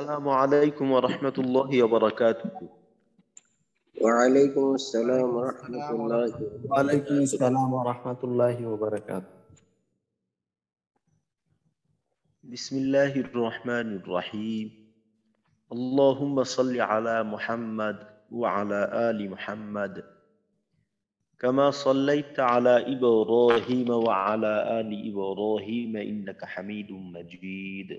السلام عليكم ورحمة الله وبركاته وعليكم السلام ورحمة الله وبركاته وعليكم السلام ورحمة الله وبركاته بسم الله الرحمن الرحيم اللهم صل على محمد وعلى آل محمد كما صليت على إبراهيم وعلى آل إبراهيم إنك حميد مجيد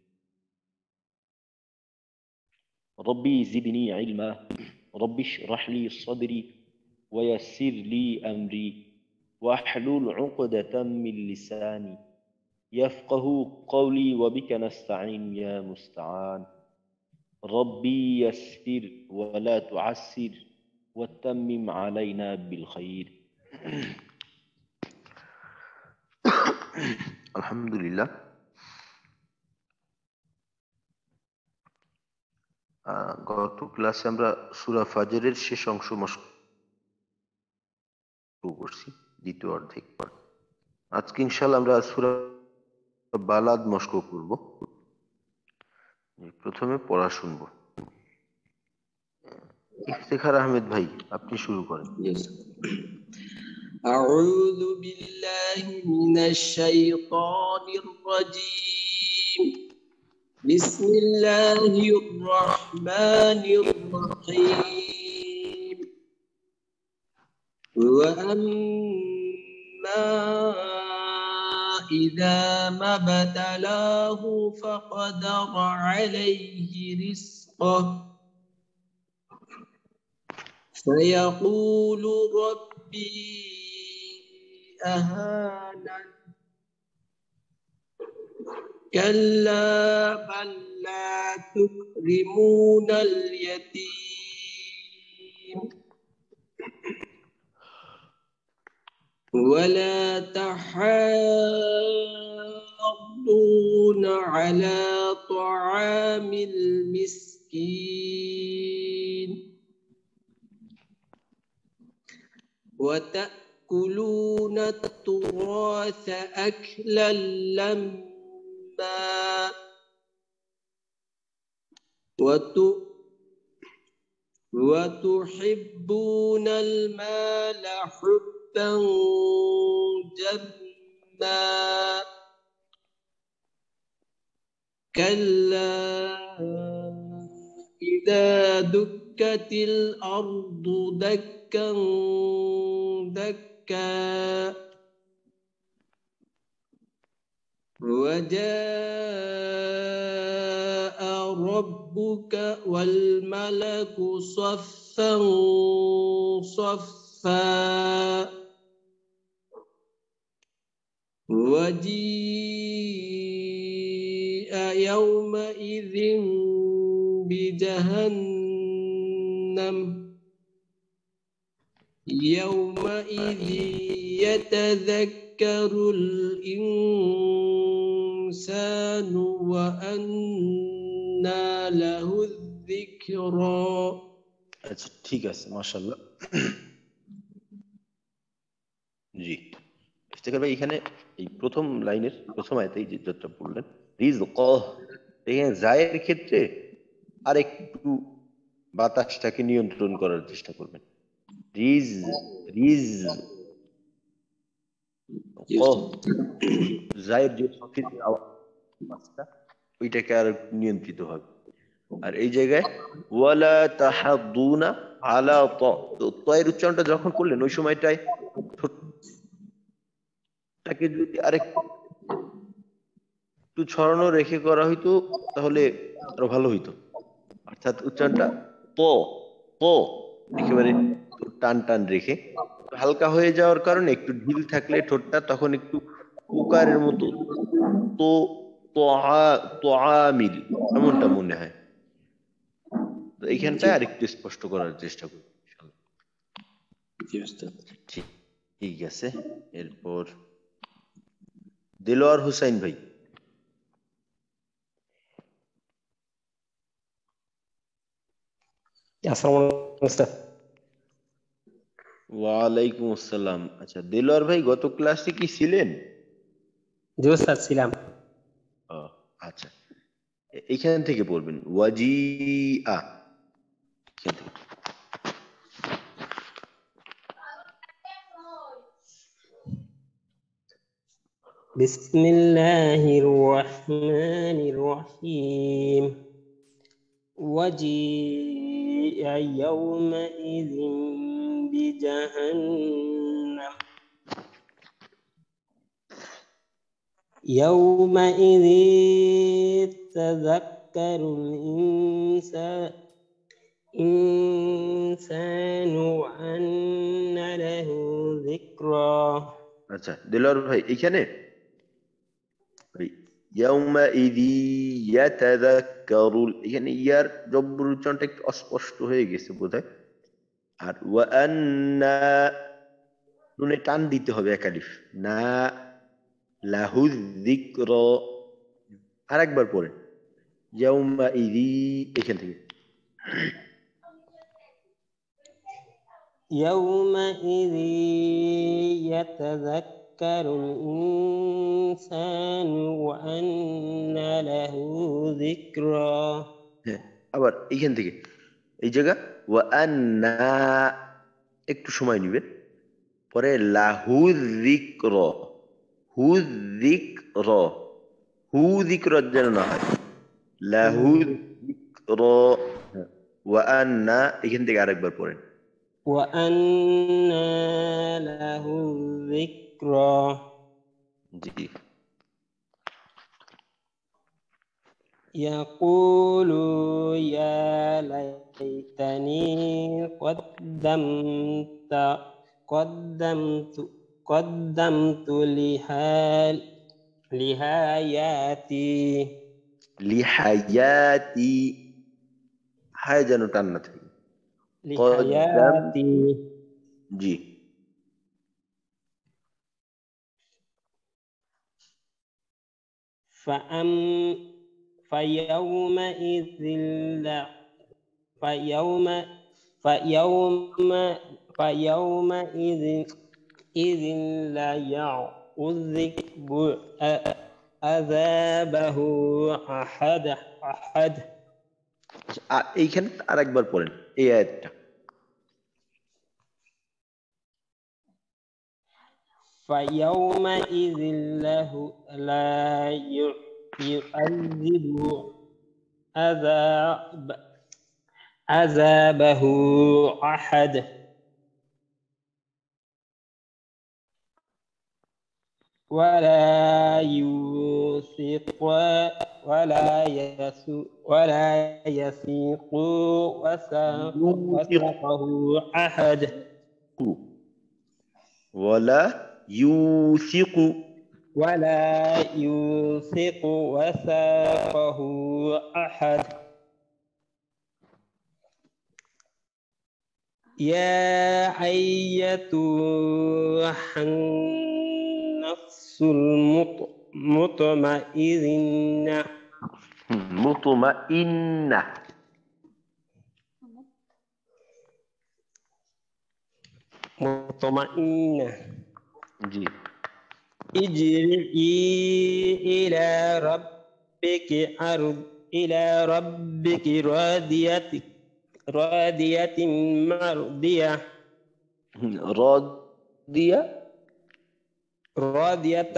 ربي زدني علما ربي اشرح لي صدري ويسر لي أمري واحلل عقدة من لساني يفقه قولي وبك نستعين يا مستعان ربي يسر ولا تعسر وتمم علينا بالخير الحمد لله গত ক্লাসে আমরা সুরা ফাজরের শেষ অংশ শুরু করছি দ্বিতীয় অর্ধেক পর আজকে ইনশাল আমরা সুরা বালাদ মস্ক করব প্রথমে পড়া শুনবো ইফতেখার আহমেদ ভাই আপনি শুরু করেন أعوذ بالله من الشيطان الرجيم بسم الله الرحمن الرحيم وأما إذا ما ابتلاه فقدر عليه رزقه فيقول ربي أهانن كلا بل لا تكرمون اليتيم ولا تحاضون على طعام المسكين وتأكلون التراث أكلا لما وتحبون المال حبا جما كلا إذا دكت الأرض دكا دكا وجاء ربك والملك صفا صفا وجيء يومئذ بجهنم يومئذ يتذكر আচ্ছা ঠিক আছে মাশাআল্লাহ জি ইফতেখার ভাই এখানে এই প্রথম লাইনের প্রথম আয়তেই যে যতটা বললেন রিজ এখানে জায়ের ক্ষেত্রে আর একটু বাতাসটাকে নিয়ন্ত্রণ করার চেষ্টা করবেন রিজ রিজ জায়ের oh. যে আওয়াজটা ওইটাকে আর নিয়ন্ত্রিত হবে আর এই জায়গায় ওয়ালা আলা তয়ের উচ্চারণটা যখন করলেন ওই সময়টায় তাকে যদি আরেক একটু ছড়ানো রেখে করা হইতো তাহলে আরো ভালো হইতো অর্থাৎ উচ্চারণটা প প একেবারে টান টান রেখে হালকা হয়ে যাওয়ার কারণে একটু ঢিল থাকলে ঠোঁটটা তখন একটু কুকারের মতো তো তো তোয়ামিল এমনটা মনে হয় তো এইখানটা আর একটু স্পষ্ট করার চেষ্টা করি ঠিক আছে এরপর দেলোয়ার হুসাইন ভাই আসসালামু আলাইকুম ওয়ালাইকুম আসসালাম আচ্ছা দেলোয়ার ভাই গত ক্লাসে কি ছিলেন জি স্যার ছিলাম আচ্ছা এইখান থেকে পড়বেন ওয়াজি আ بسم الله الرحمن الرحيم وجيء يومئذ جهنم يومئذ تذكر الإنسان إنسان وأن له ذكرى আচ্ছা দিলার ভাই এখানে ইয়াউমাইদি ইয়াতাযাক্কারুল এখানে ইয়ার জবর উচ্চারণটা একটু অস্পষ্ট হয়ে গেছে বোধহয় আর ওয়ান্না নুনে টান দিতে হবে একালিফ না লাহুজ আর একবার পরে এখান থেকে يومئذ يتذكر الإنسان وأن له ذكرى আবার এইখান থেকে এই জায়গা ওয়া একটু সময় নিবে পরে লাহু জিক্র হু যেন না হয় লাহু জিক্র এখান থেকে আরেকবার পড়েন ওয়া আন্না লাহু জিক্র জি ليتني قدمت قدمت قدمت لحال لحياتي لحياتي حاجة نتنت تنتهي لحياتي جي فأم فيومئذ لا فيوم فيوم فيومئذ إذ لا يعذب عذابه أحد أحد এইখানে আর একবার পড়েন এই আয়াতটা فيومئذ له لا يعذب عذاب عذابه أحد ولا يوثق ولا يسوق ولا يسيق وثقه أحد ولا يوثق ولا يوثق وثاقه أحد يا أيتها النفس المطمئنة مطمئنة مطمئنة جي اجري إلى ربك أرض إلى ربك راضيتك رادية مرضية رادية رادية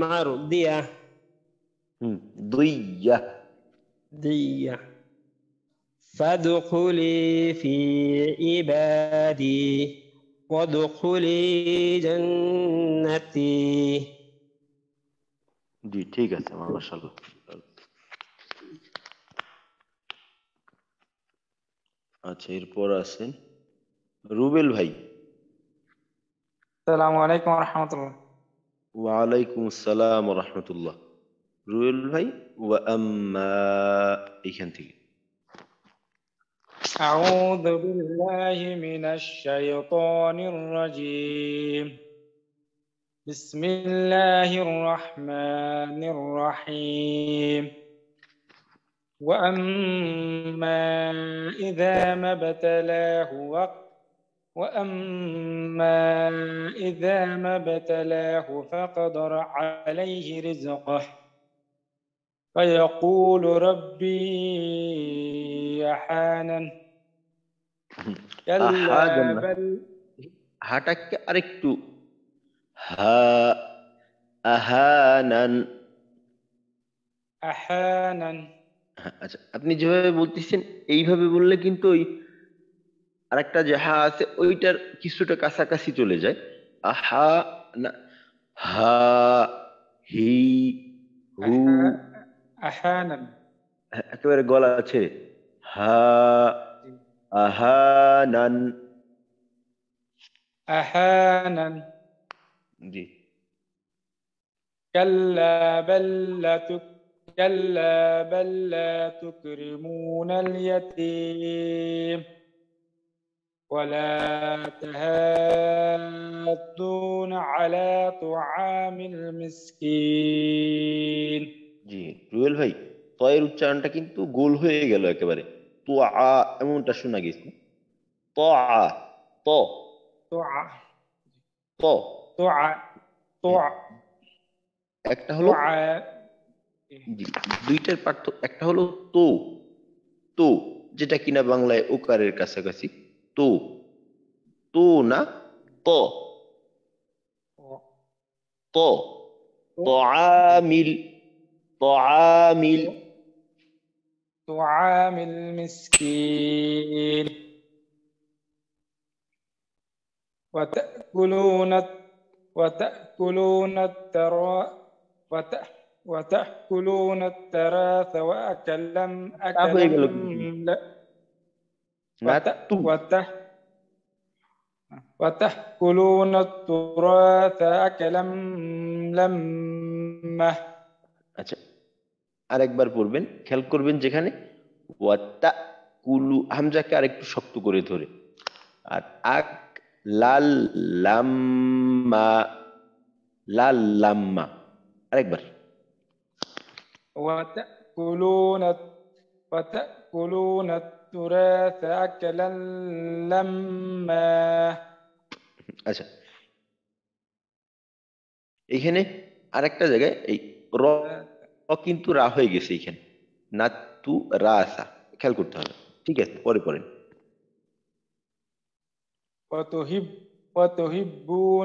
مرضية ضية ضية فادخلي في عبادي وادخلي جنتي دي ما شاء الله আচ্ছা এরপর আছেন রুবেল ভাই সালামু আলাইকুম রহমতুল্লাহ ওয়ালাইকুম আসসালাম রহমতুল্লাহ রুবেল ভাই ওয়া আম্মা এইখান থেকে أعوذ بالله من الشيطان الرجيم بسم الله الرحمن الرحيم وأما إذا ما ابتلاه وأما إذا ما ابتلاه فقدر عليه رزقه فيقول ربي أحانا كلا بل هاتك أركتو ها أهانا أحانا হ্যাঁ, আচ্ছা আপনি যেভাবে বলতেছেন এইভাবে বললে কিন্তু ওই আরেকটা যে হা আছে ওইটার কিছুটা কাছাকাছি চলে যায় আহা না হা হি হু আহানান হ্যাঁ, একেবারে গলা আছে হা আহানান আহানান জি কাল্লা বাল্লা كلا بل لا تكرمون اليتيم ولا تهاضون على طعام المسكين জি রুয়েল ভাই তয়ের উচ্চারণটা কিন্তু গোল হয়ে গেল একেবারে তো আ এমনটা শোনা গেছে ত আ ত তো আ ত তো আ তো একটা হলো আ দুইটার পার্থ একটা হলো তো তো যেটা কিনা বাংলায় ওকারের কাছাকাছি তো তো না ত ত তোআমিল তোআমিল তোআমিল মিসকিন ওয়া তাকুলুনা ওয়া তাকুলুনা তারা ওয়া وتأكلون التراث وأكلا وتأكلون التراث أكلا لما আচ্ছা, আরেকবার পড়বেন খেয়াল করবেন যেখানে ওয়াতা কুলু হামজাকে আরেকটু শক্ত করে ধরে আর আক লাল লাম্মা লাল লাম্মা আরেকবার وتأكلون وتأكلون التراث أكلا لما আচ্ছা এখানে আরেকটা জায়গায় এই র কিন্তু রা হয়ে গেছে না তু রা আসা খেয়াল করতে হবে ঠিক আছে পরে পরে وتهب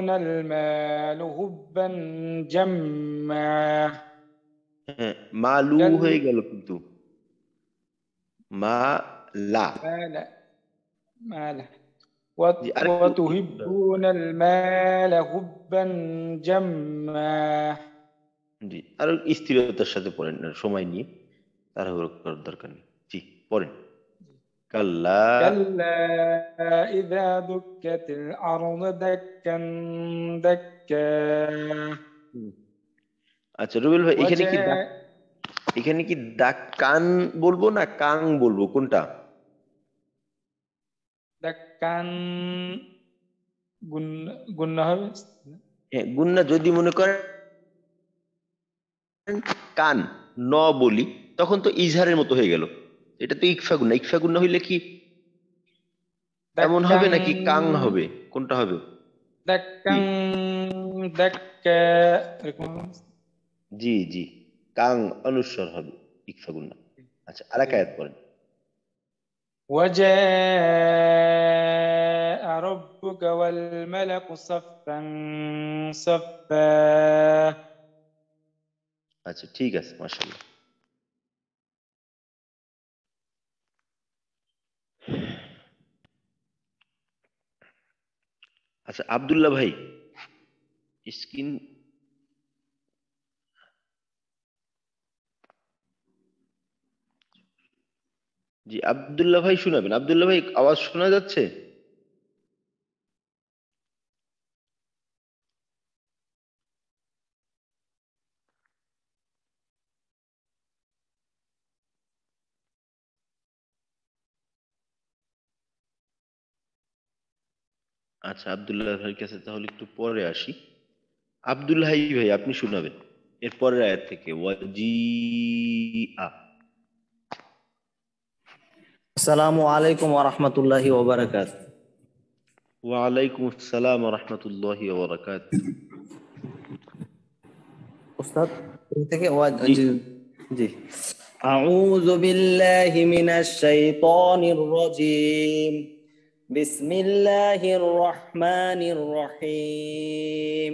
المال هبا হ্যাঁ মা লু হয়ে গেল কিন্তু মা লা وتحبون المال حبا جما জি আর স্থিরতার সাথে পড়েন সময় নিয়ে তাড়াহুড়ো করার দরকার নেই জি পড়েন কাল্লা كلا إذا دكت الأرض دكا دكا আচ্ছা রুবেল ভাই এখানে কি এখানে কি দা কান বলবো না কাং বলবো কোনটা দা কান গুন্না হবে হ্যাঁ গুন্না যদি মনে করেন কান ন বলি তখন তো ইজহারের মতো হয়ে গেল এটা তো ইকফা গুন্না ইকফা গুন্না হইলে কি এমন হবে নাকি কাং হবে কোনটা হবে দেখ কাং দেখ জি জি কাং অনুসর হবে ইকফা গুন্না আচ্ছা আর এক আয়াত পড়েন وجاء ربك والملك صفا صفا আচ্ছা ঠিক আছে মাশাআল্লাহ আচ্ছা আব্দুল্লাহ ভাই স্ক্রিন জি আবদুল্লাহ ভাই শোনাবেন আবদুল্লাহ ভাই আওয়াজ শোনা যাচ্ছে আচ্ছা আবদুল্লাহ ভাইয়ের কাছে তাহলে একটু পরে আসি আবদুল্লাহ ভাই আপনি শোনাবেন পরের আয়াত থেকে ওয়াজি আ السلام عليكم ورحمة الله وبركاته وعليكم السلام ورحمة الله وبركاته أستاذ أعوذ بالله من الشيطان الرجيم بسم الله الرحمن الرحيم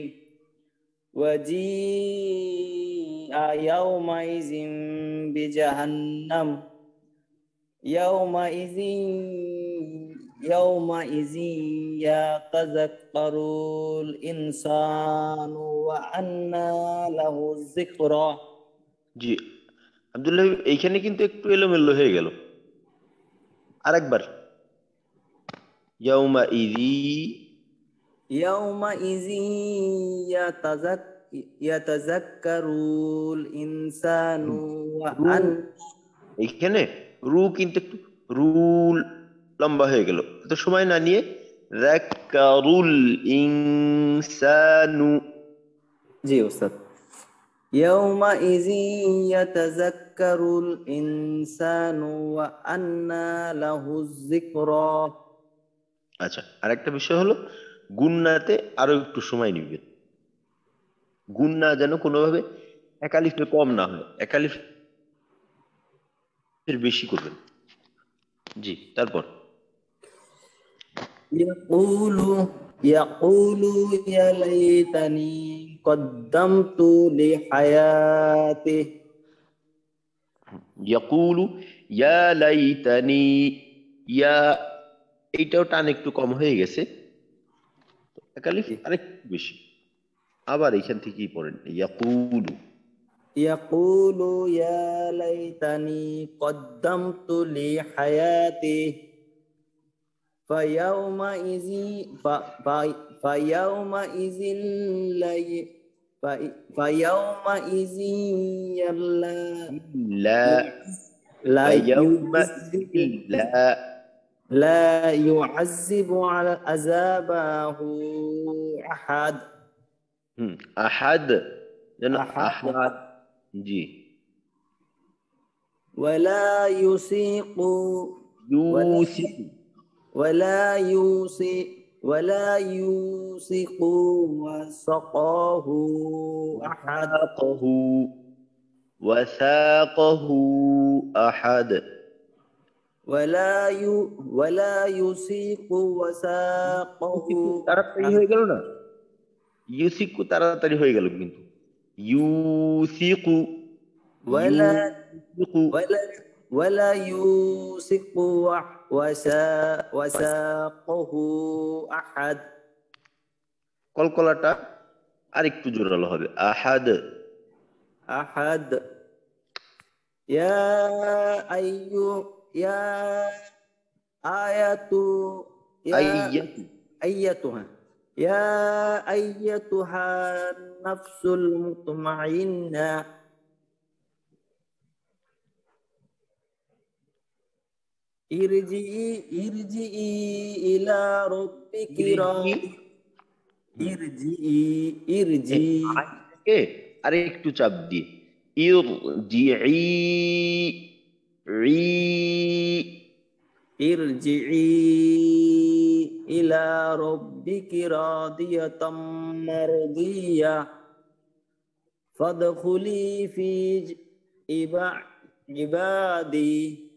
وجيء يومئذ بجهنم يومئذ يومئذ يقظ قرو الإنسان وأنا له الذكرى জি আব্দুল্লাহ এইখানে কিন্তু একটু এলোমেলো হয়ে গেল আরেকবার ইয়াউমা ইজি ইয়াউমা ইজি ইয়াতাজাক ইয়াতাজাক্কারুল ইনসানু ওয়া আন এইখানে রু কিন্তু একটু রুল লম্বা হয়ে গেল তো সময় না নিয়ে যাকারুল ইনসানু জি ওস্তাদ يومئذ يتذكر الإنسان আন্না له الذكرى আচ্ছা আরেকটা বিষয় হলো গুন্নাতে আরো একটু সময় নিবে গুন্না যেন কোনোভাবে একালিফে কম না হয় একালিফে এর বেশি করবেন জি তারপর ইয়াকুলু ইয়াকুলু ইয়া লাইতানি কদ্দামতু লি হায়াতি ইয়াকুলু ইয়া লাইতানি ইয়া এইটাও টান একটু কম হয়ে গেছে আরেক বেশি আবার এখান থেকেই পড়েন ইয়াকুলু يقول يا ليتني قدمت لي حياتي فيومئذ فيومئذ فيومئذ لا لا لا يومئذ لا لا يعذب على عذابه أحد أحد أحد जी ولا يسيق يوسق ولا يوسق ولا يوسق وسقاه وثاقه وثاقه أحد ولا ي ولا يسيق وساقه তারা তৈরি হয়ে গেল না ইউসিকু তারা তৈরি হয়ে গেল কিন্তু Yusiku, Wala yuthiqu. Wala, wala yuthiqu wasa, wasaqahu ahad. কলকলাটা আরেকটু জোরালো হবে আহাদ আহাদ Ahad. আইয়ু ইয়া আয়াতু ইয়া আইয়াতু আইয়াতু Ya ayyatuhan nafsul mutmainnah irji'i irji'i ila rabbiki irji'i irji'i eh ada tu cabdi irji'i irji'i إلى ربك راضية مرضية فادخلي في عبادي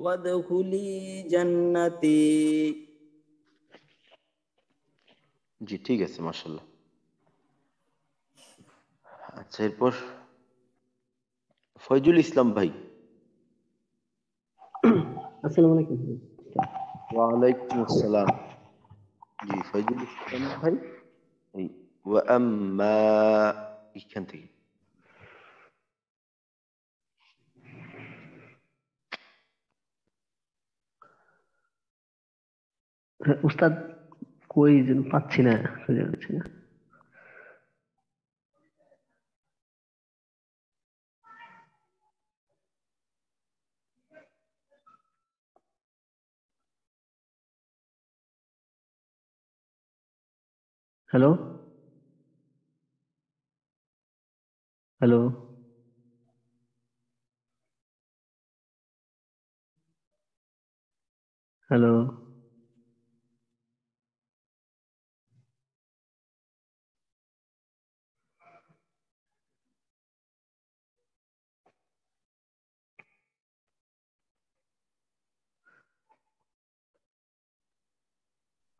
وادخلي جنتي জি ঠিক আছে মাসাল্লাহ আচ্ছা এরপর ফয়জুল ইসলাম ভাই আসসালামু আলাইকুম وعليكم السلام جي فجلس هاي واما يكنتي উস্তাদ কই যেন পাচ্ছি না Hello? Hello? Hello?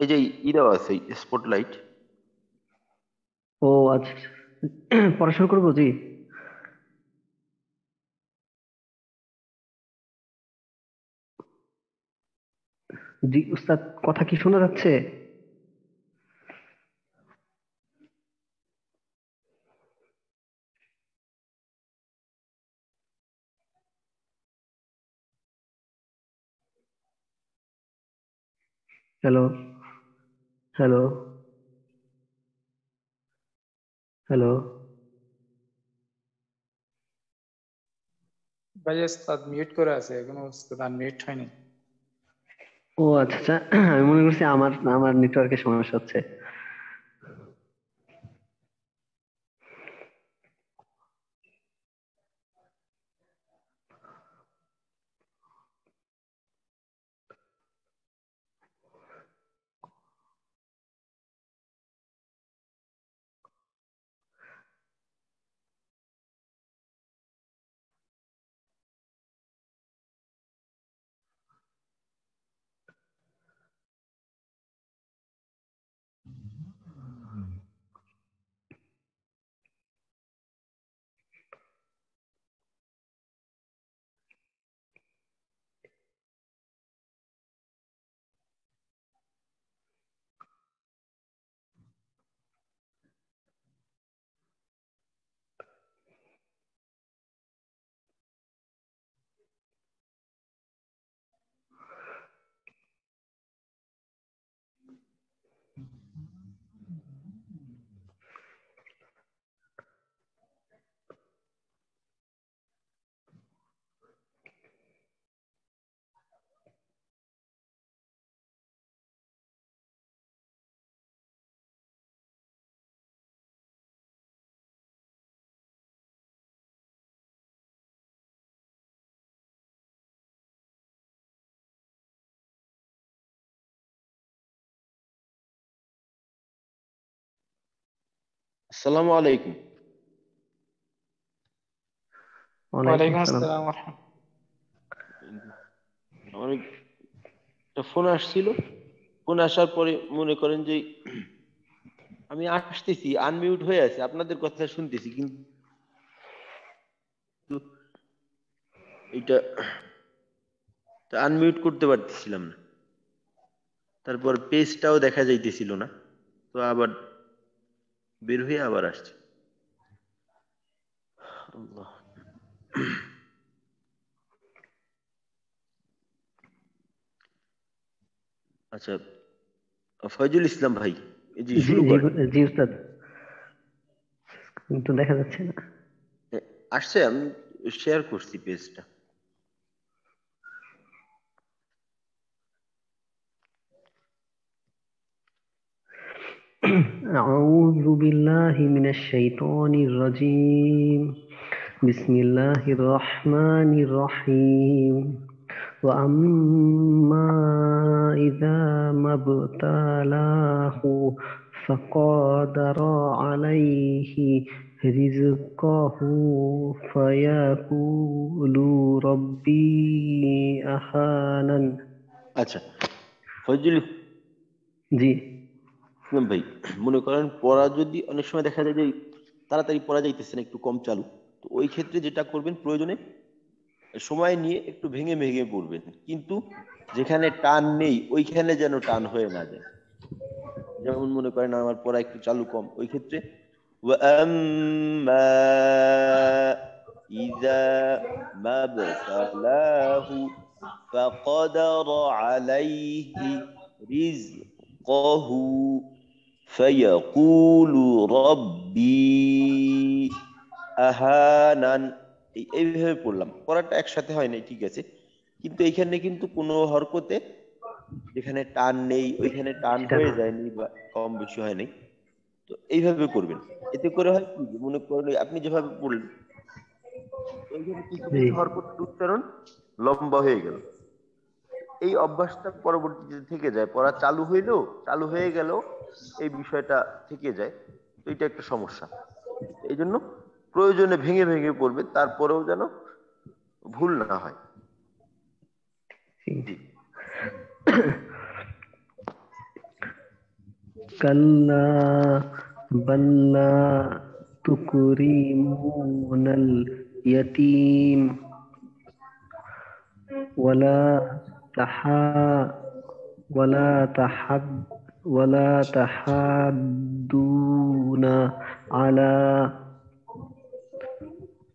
এই যে ইদাও আছে Spotlight. ও আচ্ছা পড়া শুরু করবো জি জি উস্তাদ কথা কি শোনা যাচ্ছে হ্যালো হ্যালো হ্যালো ভাই ওস্তাদ মিউট করে আছে এখনো ওস্তাদ আনমিউট হয়নি ও আচ্ছা, আচ্ছা। আমি মনে করছি আমার আমার নেটওয়ার্কের সমস্যা হচ্ছে আসসালামু আলাইকুম ফোন আসছিল ফোন আসার পরে মনে করেন যে আমি আসতেছি আনমিউট হয়ে আছে আপনাদের কথা শুনতেছি কিন্তু এটা আনমিউট করতে পারতেছিলাম না তারপর পেজটাও দেখা যাইতেছিল না তো আবার বের হয়ে আবার আসছে আচ্ছা ফয়জুল ইসলাম ভাই জি শুরু জি উস্তাদ কিন্তু দেখা যাচ্ছে না আসছে আমি শেয়ার করছি পেজটা أعوذ بالله من الشيطان الرجيم بسم الله الرحمن الرحيم وأما إذا ما ابتلاه فقدر عليه رزقه فيقول ربي أهانن أتى ফজলু জি ভাই মনে করেন পড়া যদি অনেক সময় দেখা যায় যে তাড়াতাড়ি পড়া যাইতেছে না একটু কম চালু তো ওই ক্ষেত্রে যেটা করবেন প্রয়োজনে সময় নিয়ে একটু ভেঙে ভেঙে পড়বেন কিন্তু যেখানে টান নেই ওইখানে যেন টান হয়ে না যায় যেমন মনে করেন আমার পড়া একটু চালু কম ওই ক্ষেত্রে إذا ما ابتلاه ফায়াকুলু রব্বি আহানান এইভাবে পড়লাম পড়াটা একসাথে হয় নাই ঠিক আছে কিন্তু এখানে কিন্তু কোনো হরকতে যেখানে টান নেই ওইখানে টান হয়ে যায়নি বা কম বেশি হয় নাই তো এইভাবে করবেন এতে করে হয় কি মনে করেন আপনি যেভাবে পড়লেন ওইখানে হরকত উচ্চারণ লম্বা হয়ে গেল এই অভ্যাসটা পরবর্তীতে থেকে যায় পড়া চালু হইলো চালু হয়ে গেল এই বিষয়টা থেকে যায় তো এটা একটা সমস্যা এই জন্য প্রয়োজনে ভেঙে ভেঙে পড়বে তারপরেও যেন ভুল না হয় কন্না বন্না তুকুরিমুনাল ইয়াতিম ওয়ালা تحا ولا تحب ولا تحدون على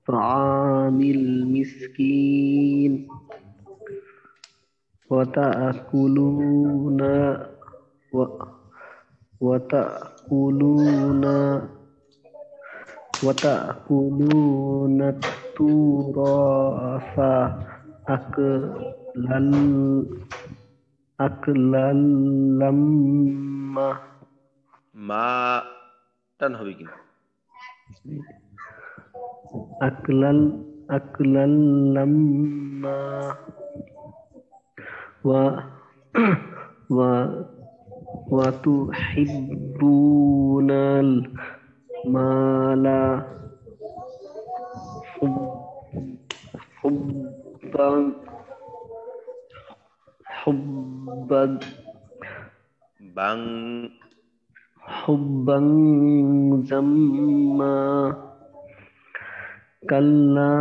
طعام المسكين وتأكلون و وتأكلون وتأكلون التراث أكل Aklalamma Ma Tan hobi kina Aklal Aklalamma Wa Wa Wa tuhibbunal Mala Hubban hub, حبا بن حبا زما كلا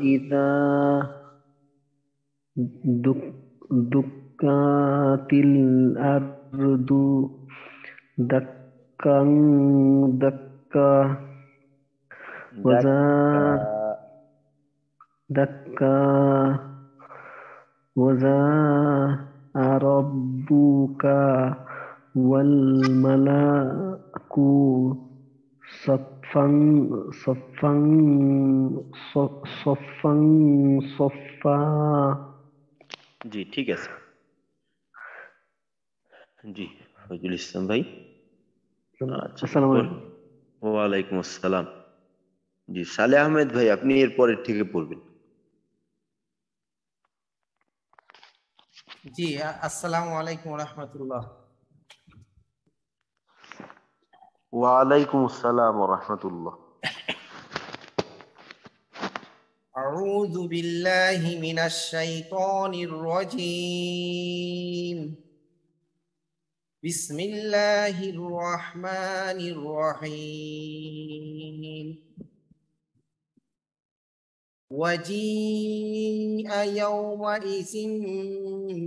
إذا دك دكات الأرض دكا دكا وذا دكا وذا ربك والملك صفا صفا صفا صفا जी ठीक है सर जी फजुल इस्लाम भाई আসসালামু আলাইকুম ওয়ালাইকুম আসসালাম জি সালে আহমেদ ভাই আপনি এরপরের থেকে পড়বেন জি আসসালামু আলাইকুম রহমতুল্লাহ ওয়ালাইকুম আসসালাম রহমতুল্লাহ أعوذ بالله من الشيطان الرجيم بسم الله الرحمن الرحيم وجيء يومئذ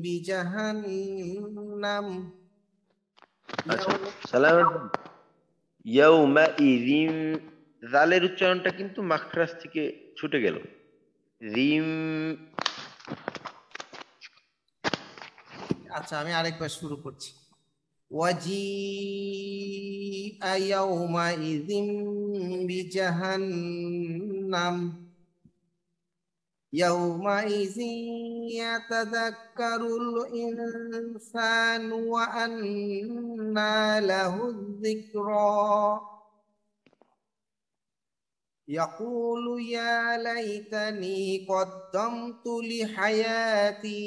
بجهنم ইয়াউমাইযিন আচ্ছা, জালের উচ্চারণটা কিন্তু মাখরাজ থেকে ছুটে গেল রিম আচ্ছা আমি আরেকবার শুরু করছি ওয়াজি ওয়াজিআ বিজাহান নাম يومئذ يتذكر الإنسان وأنى له الذكرى يقول يا ليتني قدمت لحياتي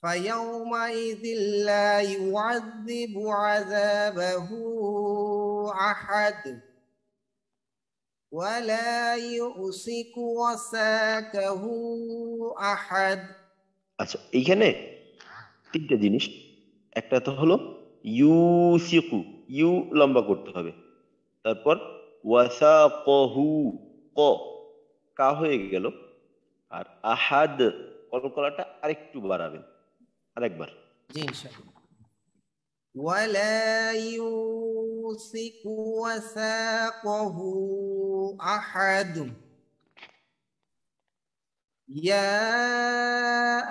فيومئذ لا يعذب عذابه أحد ولا يؤسك وساكه أحد আচ্ছা এইখানে তিনটা জিনিস একটা তো হলো ইউসিকু ইউ লম্বা করতে হবে তারপর ওয়াসা কহু ক কা হয়ে গেল আর আহাদ কলকলাটা আরেকটু বাড়াবেন আরেকবার জি ইনশাআল্লাহ ولا يوثق وثاقه أحد يا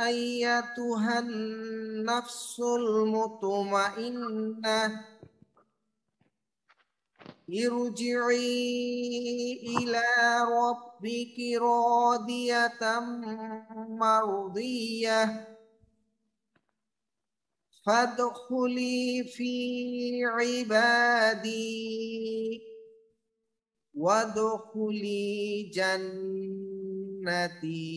أيتها النفس المطمئنة ارجعي إلى ربك راضية مرضية فادخلي في عبادي ওয়াদখুলি জান্নাতি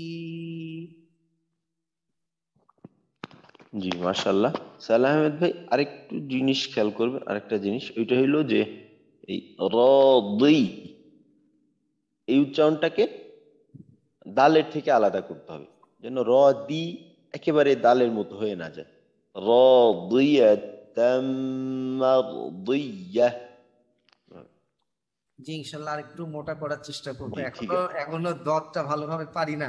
জি মাশাল্লাহ সালাহ আহমেদ ভাই আরেকটু জিনিস খেয়াল করবে আরেকটা জিনিস ওইটা হইলো যে এই রদই এই উচ্চারণটাকে দালের থেকে আলাদা করতে হবে যেন র দি একেবারে দালের মতো হয়ে না যায় র দুইয়া যে ইনশাল্লাহ একটু মোটা করার চেষ্টা করবো এখনো এখনো দরটা ভালোভাবে পারি না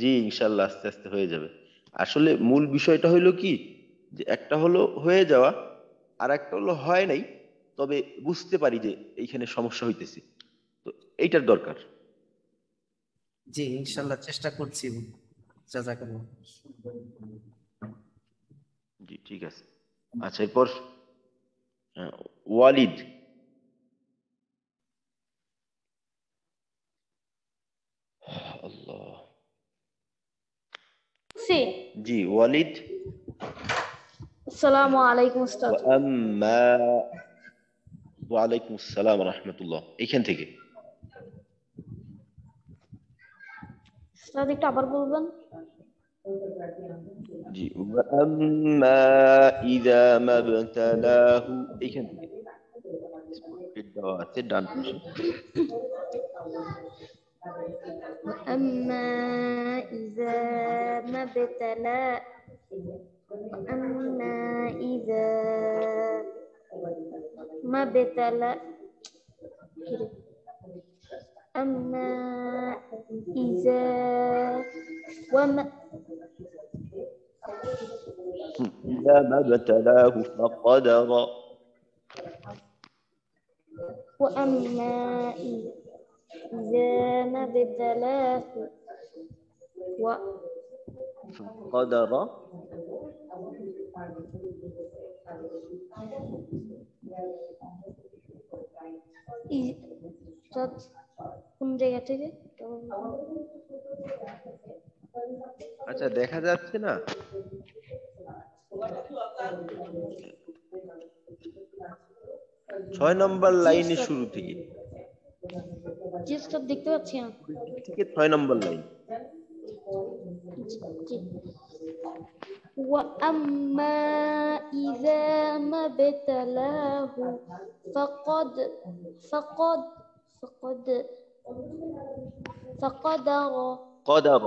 জি ইনশাল্লাহ আস্তে আস্তে হয়ে যাবে আসলে মূল বিষয়টা হইলো কি যে একটা হলো হয়ে যাওয়া আর একটা হলো হয় নাই তবে বুঝতে পারি যে এইখানে সমস্যা হইতেছে তো এইটার দরকার জি ইনশাল্লাহ চেষ্টা করছি জি ঠিক আছে আচ্ছা এরপর والد الله سي جي والد السلام عليكم استاذ اما وعليكم السلام ورحمه الله اي كان থেকে استاذ اكتب আবার বলবেন جي وأما إذا ما ابتلاه وأما إذا ما ابتلاه وأما إذا ما ابتلاه أما إذا وما إذا ما ابتلاه فقدر وأما إذا ما ابتلاه و... فقدر إذا জায়গা আচ্ছা দেখা যাচ্ছে না ছয় নম্বর লাইনে শুরু থেকে দেখতে পাচ্ছি না হ্যাঁ। থেকে ছয় নম্বর লাইন وأما إذا ما ابتلاه فقد فقد فقد فقدر قدر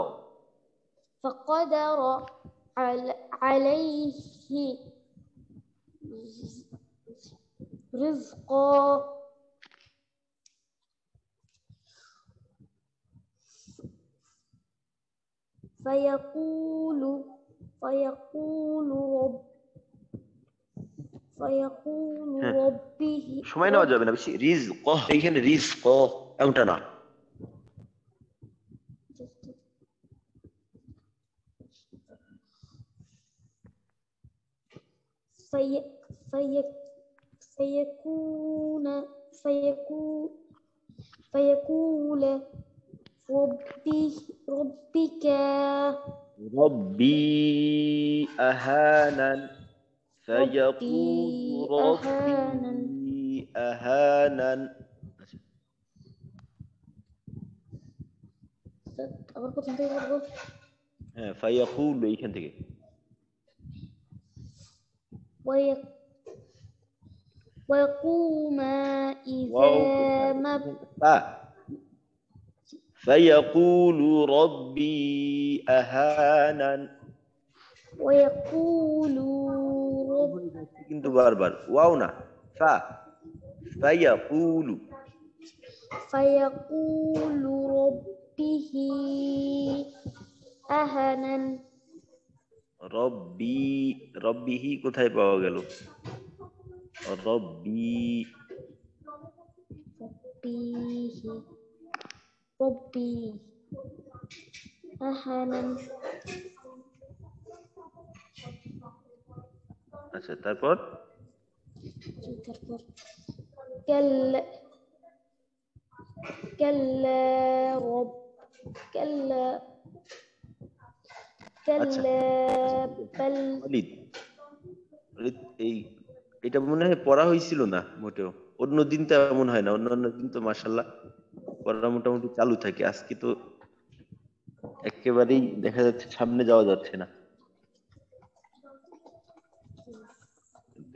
فقدر عليه رزقا فيقول فيقول رب فيقول ربه شو ما نوع جابنا بس رزقه أي كان رزقه أو تنا في في فيكون فيكون فيقول ربي ربك ربي أهانا فيقول ربي أهانا فيقول أهانا فيقول ويقوم إذا ما فيقول ربي أهانا ويقول ربي كنت بربر واونا ف فيقول فيقول ربه أهانا রব্বি রব্বিহি কোথায় পাওয়া গেল রব্বি রব্বি আচ্ছা তারপর তারপর كلا كلا رب كلا আচ্ছা। এটা মনে হয় পড়া হয়েছিল না মোটেও তো এমন হয় না অন্যান্য দিন তো মাসাল্লাহ পড়া মোটামুটি চালু থাকে আজকে তো একেবারেই দেখা যাচ্ছে সামনে যাওয়া যাচ্ছে না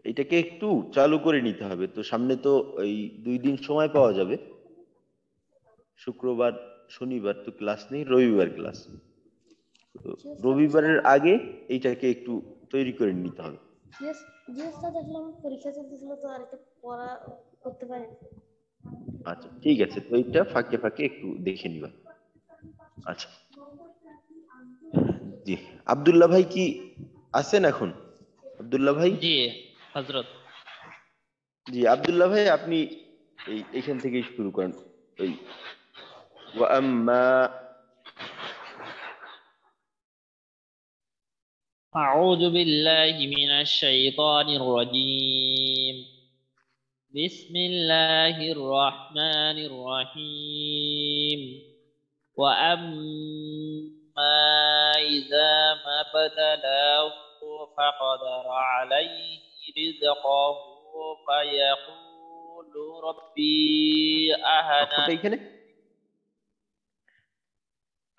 এটাকে একটু চালু করে নিতে হবে তো সামনে তো এই দুই দিন সময় পাওয়া যাবে শুক্রবার শনিবার তো ক্লাস নেই রবিবার ক্লাস রবিবারের আগে এইটাকে একটু তৈরি করে নিতে হবে আচ্ছা ঠিক আছে তো এইটা ফাঁকে ফাঁকে একটু দেখে নিবা আচ্ছা জি আবদুল্লাহ ভাই কি আছেন এখন আবদুল্লাহ ভাই জি হযরত জি আবদুল্লাহ ভাই আপনি এই এখান থেকে শুরু করেন ওই ওয়া আম্মা أعوذ بالله من الشيطان الرجيم بسم الله الرحمن الرحيم وأما إذا ما ابتلاه فقدر عليه رزقه فيقول ربي أهنا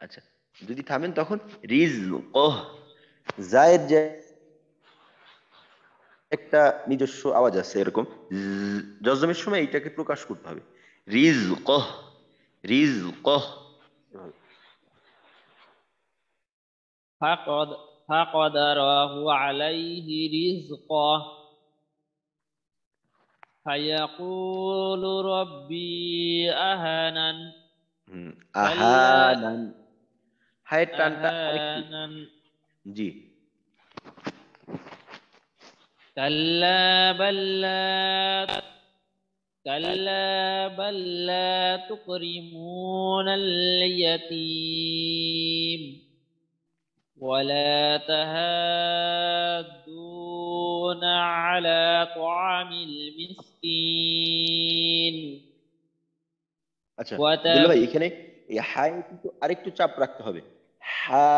আচ্ছা যদি থামেন তখন রিজকহ জায়ের যে একটা নিজস্ব আওয়াজ আছে এরকম জজমের সময় এইটাকে প্রকাশ করতে হবে রিজ কহ রিজ কহ فقد فقدره عليه رزقه فيقول ربي أهانن أهانن هاي تانتا জি ولا تهادون على আচ্ছা বলবা এখানে হাই কিন্তু আরেকটু চাপ রাখতে হবে হা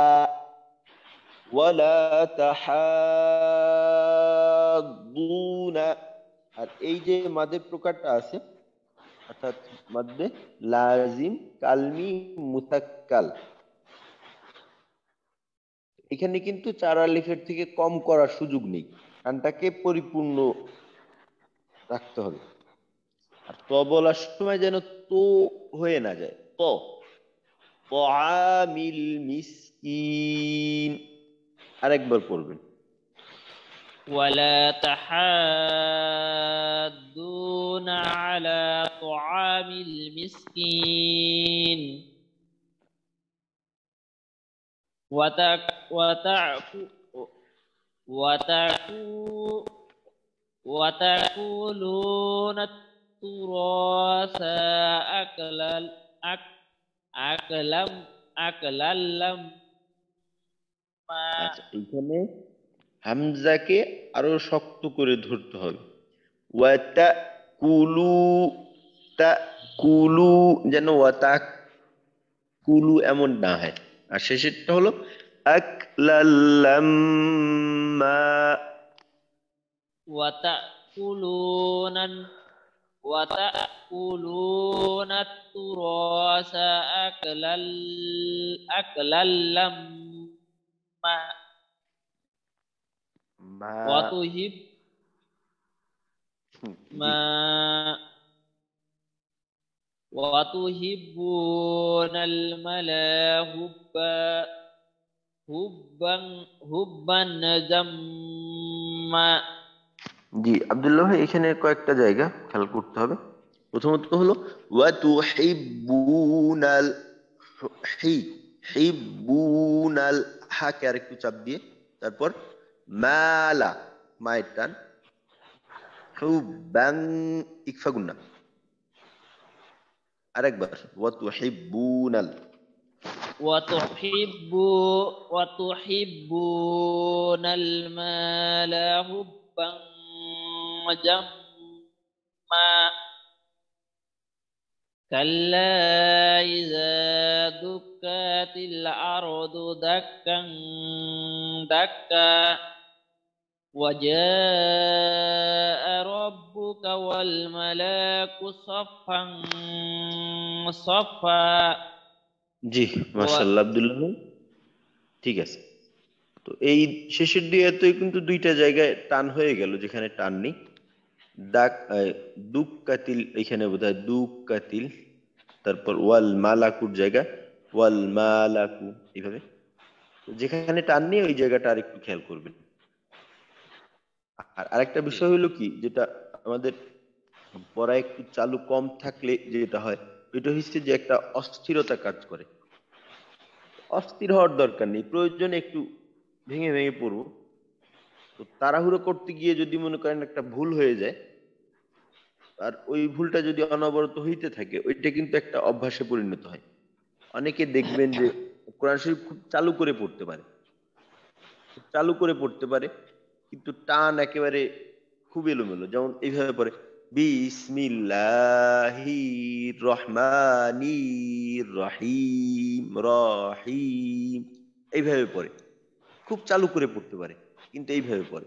ওয়ালা তাহাদুনা আর এই যে মাদের প্রকারটা আছে অর্থাৎ মাদে লাজিম কালমি মুতাক্কাল এখানে কিন্তু চার আলিফের থেকে কম করার সুযোগ নেই কানটাকে পরিপূর্ণ রাখতে হবে আর ত বলার সময় যেন তো হয়ে না যায় ত আমিল মিসকিন আরেকবার পড়বেন ولا تحاضون على طعام المسكين وتأكلون التراث أكلا أكلا أكلا لم আচ্ছা, এখানে হামজাকে আরো শক্ত করে ধরতে হবে ওয়াতা কুলু তা কুলু যেন ওয়াতা কুলু এমন না হয় আর শেষেরটা হলো আক লাল্লাম্মা ওয়াতা কুলুনান وتأكلون التراث أكلا أكلا لما মা মা ওয়াতুহিব মা وتحبون الملا حبا حبا حبا جما জি আব্দুল্লাহ এখানে কয়েকটা জায়গা খেয়াল করতে হবে প্রথমত হলো ওয়াতুহিবুনাল হিবুনাল হা ক্যারেক্টার চাপ দিয়ে তারপর মালা মায়ের টান হুব্বান ইকফা গুন্না আরেকবার ওয়াতুহিব্বুনাল وتحبو وتحبون المال حبا جما كلا إذا دكت الأرض دكا دكا وجاء ربك والملاك صفا صفا জি মাশাআল্লাহ আব্দুল্লাহ ঠিক আছে তো এই শেষের দিয়ে এত কিন্তু দুইটা জায়গায় টান হয়ে গেল যেখানে টান নেই ডাক দুক কাতিল এখানে বোধ হয় দুক কাতিল তারপর ওয়াল মালাকুর জায়গা ওয়াল মালাকু এইভাবে যেখানে টান নিয়ে ওই জায়গাটা আর একটু খেয়াল করবেন আর আরেকটা বিষয় হলো কি যেটা আমাদের পড়া একটু চালু কম থাকলে যেটা হয় এটা হচ্ছে যে একটা অস্থিরতা কাজ করে অস্থির হওয়ার দরকার নেই প্রয়োজনে একটু ভেঙে ভেঙে পড়বো তো তাড়াহুড়ো করতে গিয়ে যদি মনে করেন একটা ভুল হয়ে যায় আর ওই ভুলটা যদি অনবরত হইতে থাকে ওইটা কিন্তু একটা অভ্যাসে পরিণত হয় অনেকে দেখবেন যে কোরআন শরীফ খুব চালু করে পড়তে পারে চালু করে পড়তে পারে কিন্তু টান একেবারে খুব এলোমেলো যেমন এইভাবে পড়ে বিসমিল্লাহি রহমানি রহিম রহিম এইভাবে পড়ে খুব চালু করে পড়তে পারে কিন্তু এইভাবে পড়ে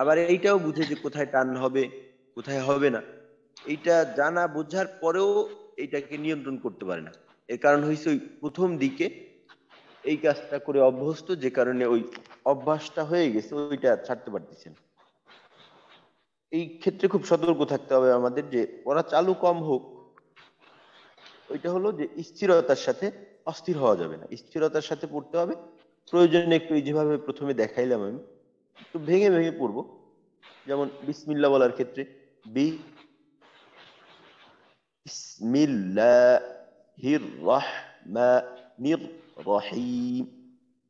আবার এইটাও বুঝে যে কোথায় টান হবে কোথায় হবে না এইটা জানা বোঝার পরেও এইটাকে নিয়ন্ত্রণ করতে পারে না এর কারণ হয়েছে ওই প্রথম দিকে এই কাজটা করে অভ্যস্ত যে কারণে ওই অভ্যাসটা হয়ে গেছে ওইটা ছাড়তে পারতেছে না এই ক্ষেত্রে খুব সতর্ক থাকতে হবে আমাদের যে ওরা চালু কম হোক ওইটা হলো যে স্থিরতার সাথে অস্থির হওয়া যাবে না স্থিরতার সাথে পড়তে হবে প্রয়োজনে একটু যেভাবে প্রথমে দেখাইলাম আমি একটু ভেঙে ভেঙে পড়বো যেমন বিসমিল্লা বলার ক্ষেত্রে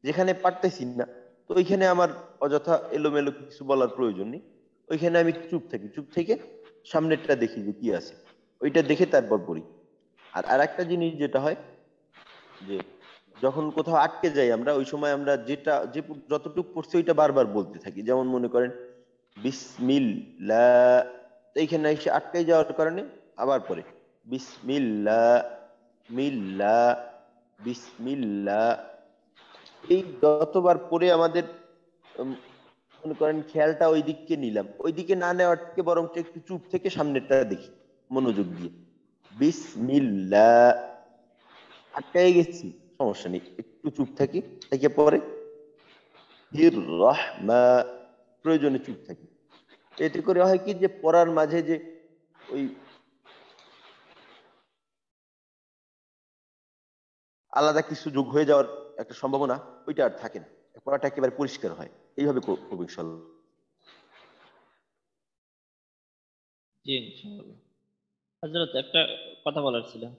যেখানে পারতেছি না তো ওইখানে আমার অযথা এলোমেলো কিছু বলার প্রয়োজন নেই ওইখানে আমি চুপ থাকি চুপ থেকে সামনেরটা দেখি যে কি আছে ওইটা দেখে তারপর পড়ি আর আর একটা জিনিস যেটা হয় যে যখন কোথাও আটকে যাই আমরা ওই সময় আমরা যেটা যে যতটুকু পড়ছি ওইটা বারবার বলতে থাকি যেমন মনে করেন বিসমিল্লা এইখানে এসে আটকে যাওয়ার কারণে আবার পরে বিসমিল্লা মিল্লা বিসমিল্লা এই যতবার পরে আমাদের মনে করেন খেয়ালটা ওই দিককে নিলাম ওই দিকে না নেওয়ার থেকে বরং একটু চুপ থেকে সামনেরটা দেখি মনোযোগ দিয়ে বিসমিল্লা আটকে গেছি সমস্যা নেই একটু চুপ থাকি থেকে পরে হির রহমা প্রয়োজনে চুপ থাকি এতে করে হয় কি যে পড়ার মাঝে যে ওই আলাদা কিছু যোগ হয়ে যাওয়ার একটা সম্ভাবনা ওইটা আর থাকে না পড়াটা একেবারে পরিষ্কার হয় এইভাবে করবো ইনশাল্লাহ জি একটা কথা বলার ছিলাম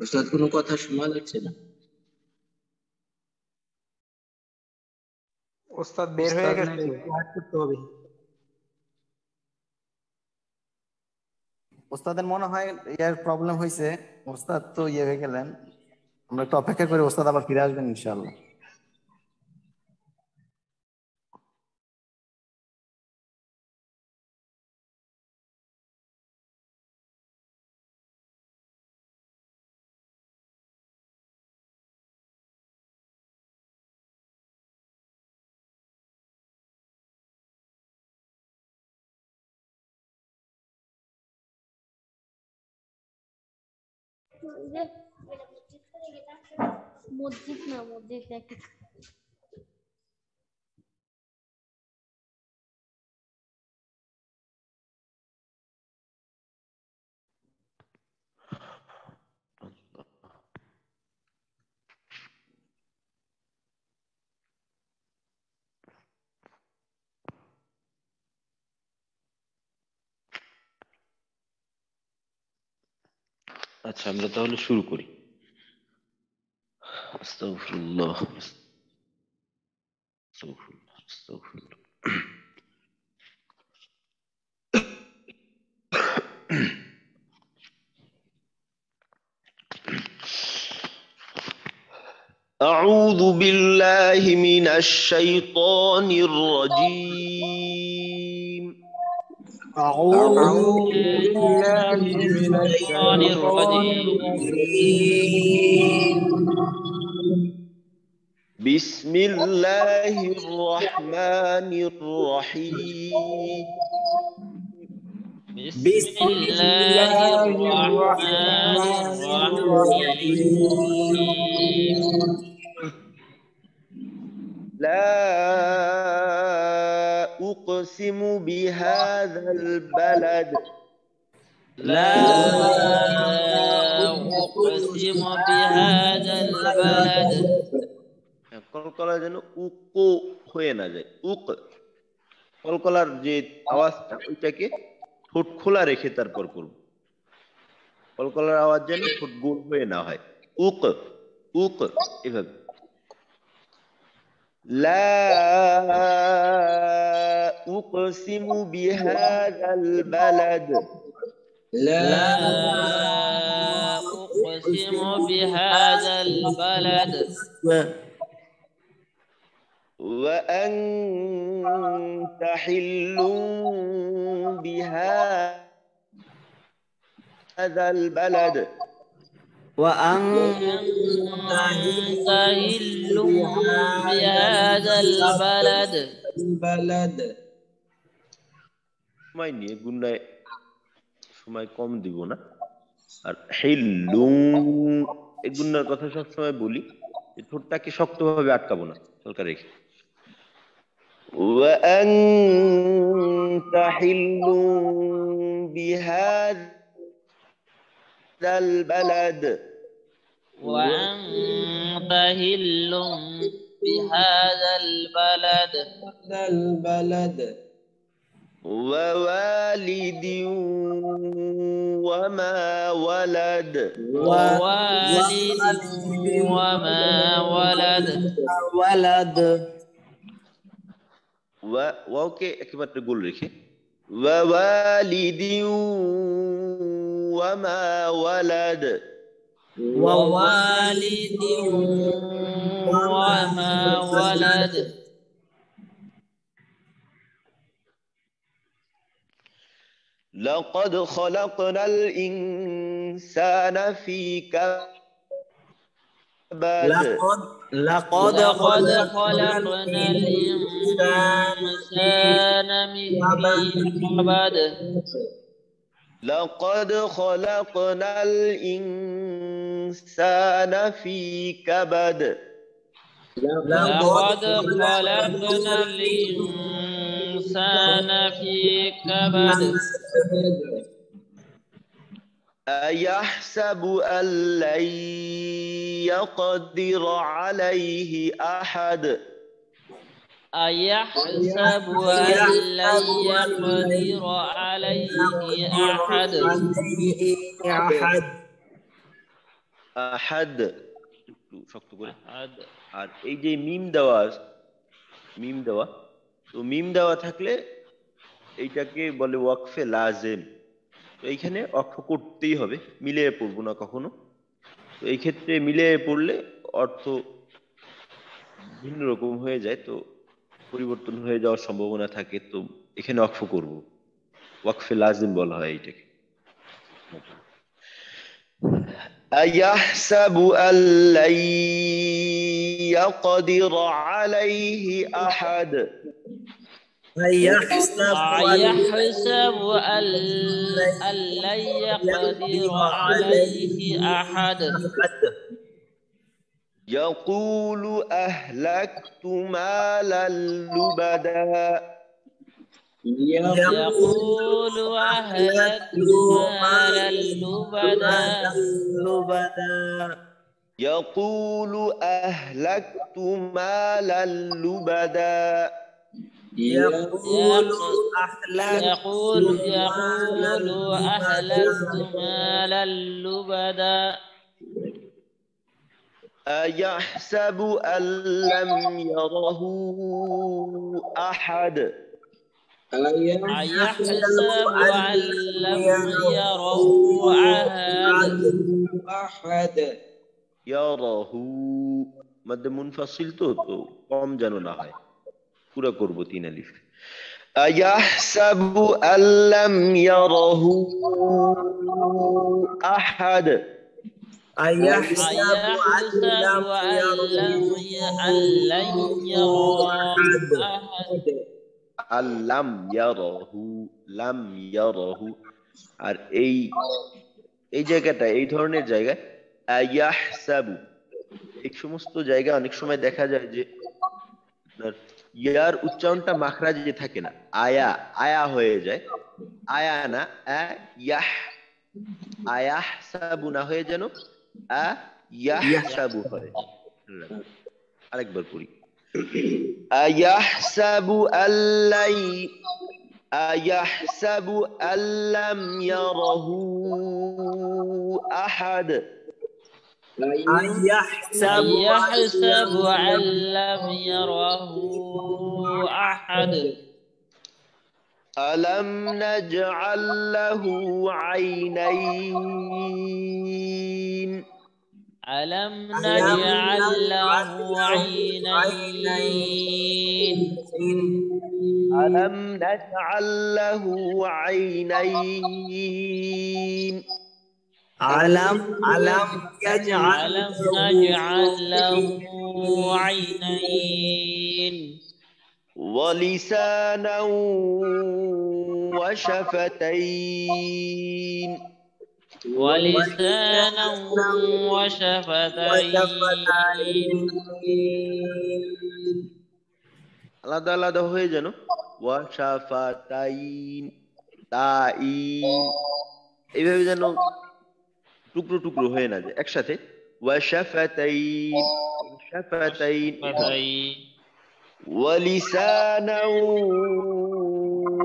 ওস্তাদ কোনো কথা শোনা যাচ্ছে না ওস্তাদ বের হয়ে গেছে করতে হবে ওস্তাদের মনে হয় ইয়ার প্রবলেম হয়েছে ওস্তাদ তো ইয়ে হয়ে গেলেন আমরা একটু অপেক্ষা করি ওস্তাদ আবার ফিরে আসবেন ইনশাল্লাহ মুজিব না মুজিব একটা আচ্ছা আমরা তাহলে শুরু করি আস্তাগফিরুল্লাহ আস্তাগফিরুল্লাহ আস্তাগফিরুল্লাহ أعوذ بالله من الشيطان الرجيم أعوذ بالله بسم الله الرحمن الرحيم بسم الله الرحمن الرحيم لا أقسم بهذا البلد لا أقسم بهذا البلد কলকলা যেন উক হয়ে না যায় উক কলকলার যে আওয়াজটা ওইটাকে ঠোঁট খোলা রেখে তারপর করব কলকলার আওয়াজ যেন ঠোঁট গোল হয়ে না হয় উক উক এভাবে লা أقسم بهذا البلد لا أقسم بهذا البلد وأنت حل بهذا البلد وأنت حل بهذا البلد البلد সময় নিয়ে গুন্ডায় সময় কম দিব না আর সেই লুং এই গুন্ডার কথা সবসময় বলি ঠোঁটটাকে শক্তভাবে আটকাবো না হালকা রেখে وأنت حل بهذا البلد وأنت حل بهذا البلد البلد ووالد وما ولد ووالد وما ولد ولد واو কে একবারে গোল রেখে ووالد وما ولد ووالد وما ولد لقد خلقنا الإنسان في كبد لقد لقد خلقنا الإنسان في كبد لقد خلقنا الإنسان في كبد لقد خلقنا الإنسان الإنسان في كبد أيحسب أن لن يقدر عليه أحد أيحسب أن لن يقدر عليه أحد أحد أحد أحد أحد أحد أحد أحد أحد মিম দেওয়া তো মিম দেওয়া থাকলে এইটাকে বলে ওয়াকফে লাজেম তো এইখানে অর্থ করতেই হবে মিলে পড়বো না কখনো তো এই ক্ষেত্রে মিলে পড়লে অর্থ ভিন্ন রকম হয়ে যায় তো পরিবর্তন হয়ে যাওয়ার সম্ভাবনা থাকে তো এখানে অক্ষ করব ওয়াকফে লাজিম বলা হয় এইটাকে أيحسب أن لن يقدر عليه أيحسب أيحسب أن لن يقدر عليه أحد يقول أهلكت مالا لبدا يقول أهلكت مالا لبدا يقول أهلكت مالا لبدا يقول أحلت يقول يقول أحلت مالا لبدا أيحسب أن لم يره أحد أيحسب أن لم يره أحد يره مد منفصل تو قوم جنو نہ পুরো করব তিন আলিফ আয়াহসাবু আল্লাম ইয়ারাহু আহাদ আর এই এই জায়গাটা এই ধরনের জায়গা এই সমস্ত জায়গা অনেক সময় দেখা যায় যে ইয়ার উচ্চারণটা মাখরাজে থাকে না আয়া আয়া হয়ে যায় আয়া না ইয়াহ আয়াহ সাবু না হয়ে যেন আ ইয়াহ সাবু হয় আরেকবার পড়ি আয়াহসাবু আল্লাই আয়াহসাবু আল্লাম ইয়ারাহু আহাদ أيحسب يحسب أن لم يره أحد ألم نجعل له عينين ألم نجعل له عينين ألم نجعل له عينين علم علم يجعل نجعل له عينين ولسانا وشفتين ولسانا وشفتين আলাদা আলাদা হয়ে যেন ওয়াশাফাতাইন তাইন এইভাবে যেন টুকরো টুকরো হয়ে না যায় একসাথে وشفتين شفتين ولسانا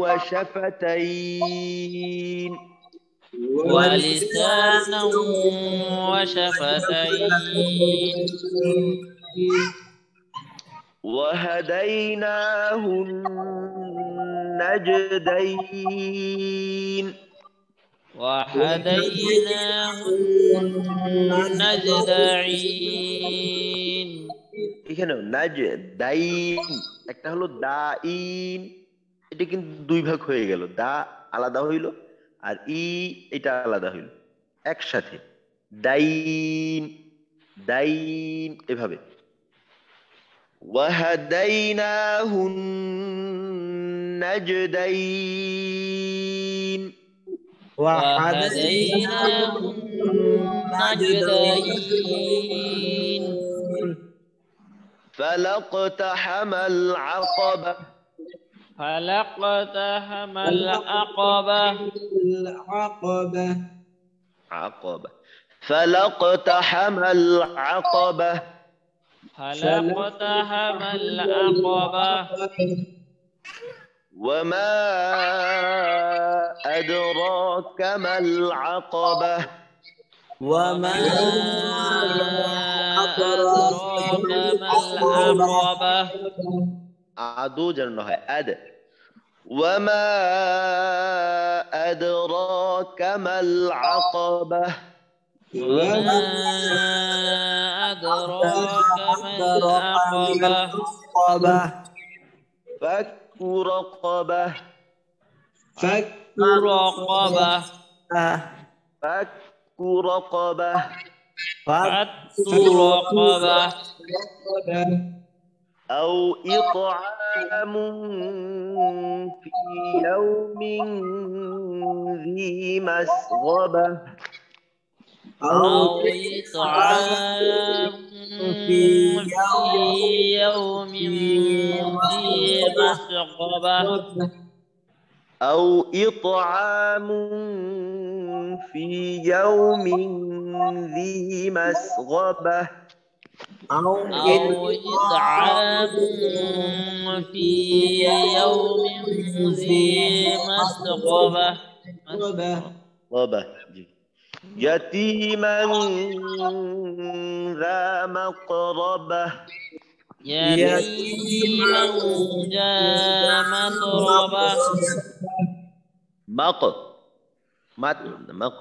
وشفتين ولسانا وشفتين وهديناه النجدين এখানে দাইন একটা হলো দাইন এটা কিন্তু দুই ভাগ হয়ে গেল দা আলাদা হইল আর ই এটা আলাদা হইল একসাথে দাইন দাইন এভাবে ওয়াহাদাইনাহুন নাজদাইন وهديناه النجدين فلاقتحم العقبة فلاقتحم العقبة العقبة عقبة فلاقتحم العقبة فلاقتحم العقبة وما أدراك ما العقبة وما أدراك ما العقبة عدو جنة أد وما أدراك ما العقبة وما أدراك ما العقبة فك فك رقبة فك رقبة فك رقبة فك رقبة أو إطعام في يوم ذي مسغبة أو إطعام في يوم ذي مسغبة أو إطعام في يوم ذي مسغبة أو إطعام في يوم ذي مسغبة مسغبة يتيما ذا مقربة يتيما ذا مقربة مق مت مق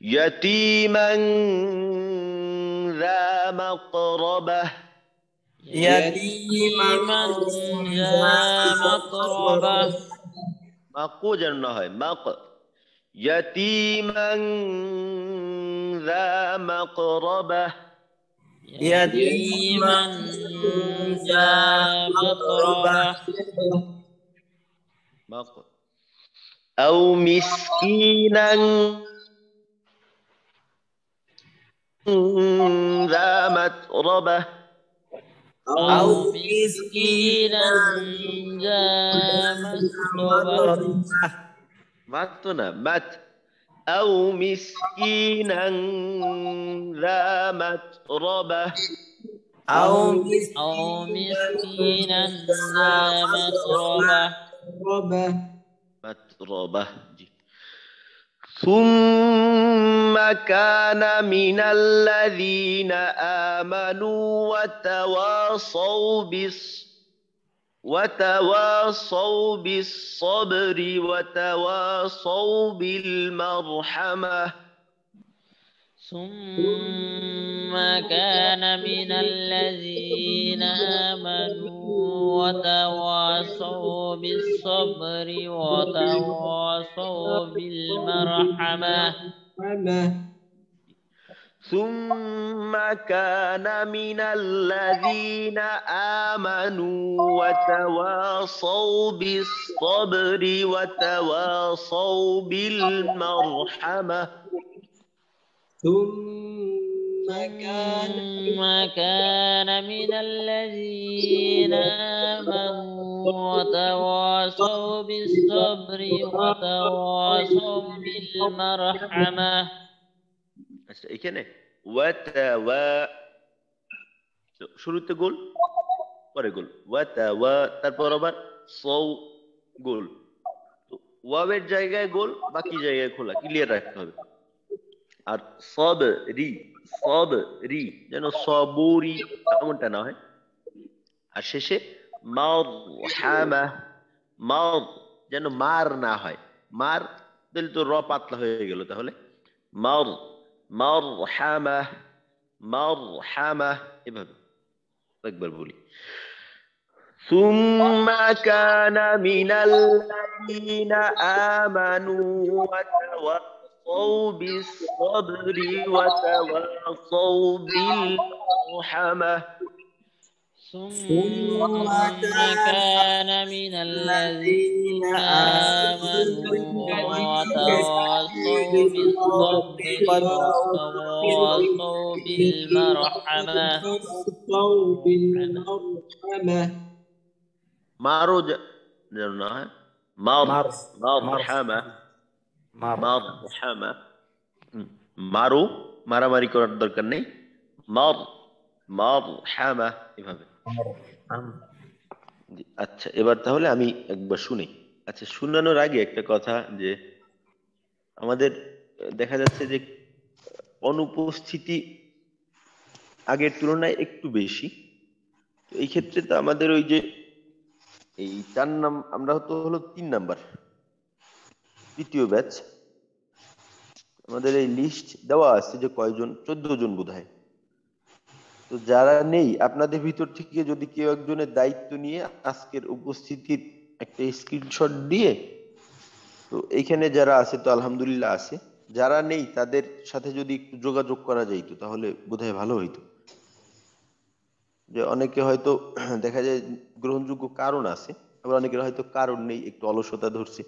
يتيما ذا مقربة يتيما ذا مقربة مقو যেন না হয় মাক يتيما ذا مقربة يتيما ذا مقربة أو مسكينا ذا متربة أو مسكينا ذا متربة ماتنا مات أو مسكينا ذا متربة أو مسكينا ذا متربة متربة ثم كان من الذين آمنوا وتواصوا بالصبر وتواصوا بالصبر وتواصوا بالمرحمة ثم كان من الذين آمنوا وتواصوا بالصبر وتواصوا بالمرحمة ثم كان من الذين آمنوا وتواصوا بالصبر وتواصوا بالمرحمة ثم كان من الذين آمنوا وتواصوا بالصبر وتواصوا بالمرحمة আচ্ছা এখানে শুরুতে গোল পরে গোল তারপর আবার সৌ গোল ওয়াবের জায়গায় গোল বাকি জায়গায় খোলা ক্লিয়ার রাখতে হবে আর সব রি সব রি যেন সবরি এমনটা না হয় আর শেষে মার হ্যামা মার যেন মার না হয় মার তাহলে তো র পাতলা হয়ে গেল তাহলে মার مرحمة مرحمة ابهدوا أكبر بولي ثم كان من الذين آمنوا وتواصوا بالصبر وتواصوا بالمرحمه ثم كان من الذين آمنوا وتواصوا بالصبر وتواصوا بالمرحمة مرج مرحمة مرحمة মারো মারামারি করার দরকার নেই মর মর হ্যামা এভাবে আচ্ছা এবার তাহলে আমি একবার শুনি আচ্ছা শুনানোর আগে একটা কথা যে আমাদের দেখা যাচ্ছে যে অনুপস্থিতি আগের তুলনায় একটু বেশি এই ক্ষেত্রে তো আমাদের ওই যে এই চার নাম আমরা তো হলো তিন নাম্বার তৃতীয় ব্যাচ আমাদের এই লিস্ট দেওয়া আছে যে কয়জন চোদ্দ জন বোধ হয় তো যারা নেই আপনাদের ভিতর থেকে যদি কেউ একজনের দায়িত্ব নিয়ে আজকের উপস্থিতির একটা স্ক্রিনশট দিয়ে তো এখানে যারা আছে তো আলহামদুলিল্লাহ আছে যারা নেই তাদের সাথে যদি একটু যোগাযোগ করা যাইতো তাহলে বোধহয় ভালো হইতো যে অনেকে হয়তো দেখা যায় গ্রহণযোগ্য কারণ আছে আবার অনেকের হয়তো কারণ নেই একটু অলসতা ধরছে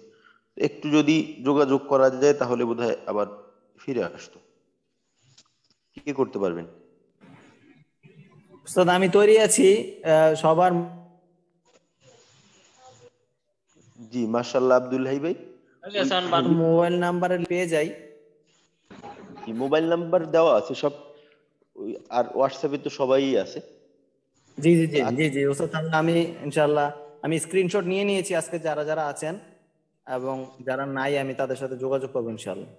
একটু যদি যোগাযোগ করা যায় তাহলে বোধহয় আবার ফিরে আসতো কি করতে পারবেন উস্তাদ আমি তৈরি আছি সবার জি মাশাআল্লাহ আব্দুল হাই ভাই মোবাইল নাম্বারে পেয়ে যাই মোবাইল নাম্বার দেওয়া আছে সব আর হোয়াটসঅ্যাপে তো সবাই আছে জি জি জি জি জি ওস্তাদ আমি ইনশাআল্লাহ আমি স্ক্রিনশট নিয়ে নিয়েছি আজকে যারা যারা আছেন এবং যারা নাই আমি তাদের সাথে যোগাযোগ করবো ইনশাআল্লাহ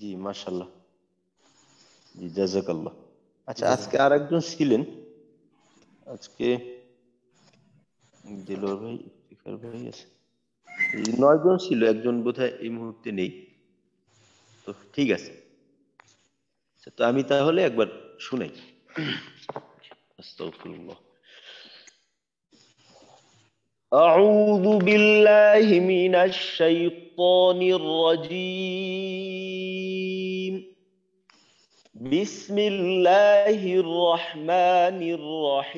জি মাশাআল্লাহ জি জাজাকাল্লাহ আচ্ছা আজকে আরেকজন ছিলেন আজকে দিলর ভাই ইফতিকার ভাই আছে নয় জন ছিল একজন বোধহয় এই মুহূর্তে নেই তো ঠিক আছে আচ্ছা, তো আমি তাহলে একবার শুনাই আস্তাগফিরুল্লাহ أعوذ بالله من الشيطان الرجيم بسم الله الرحمن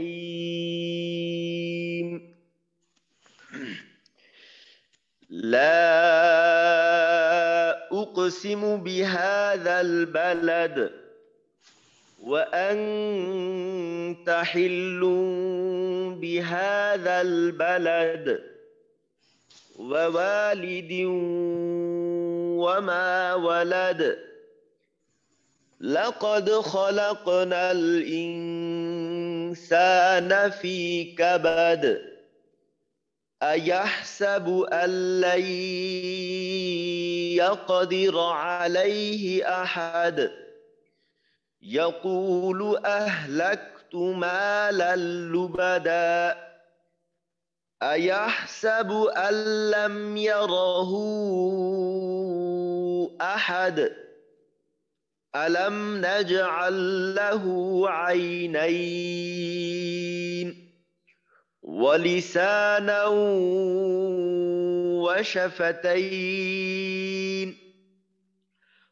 الرحيم لا أقسم بهذا البلد وأنت حل بهذا البلد ووالد وما ولد لقد خلقنا الإنسان في كبد أيحسب أن لن يقدر عليه أحد يقول أهلكت مالا لبدا أيحسب أن لم يره أحد ألم نجعل له عينين ولسانا وشفتين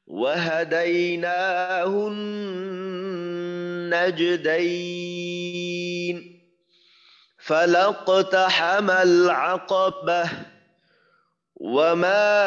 وهديناه النجدين فلاقتحم العقبة وما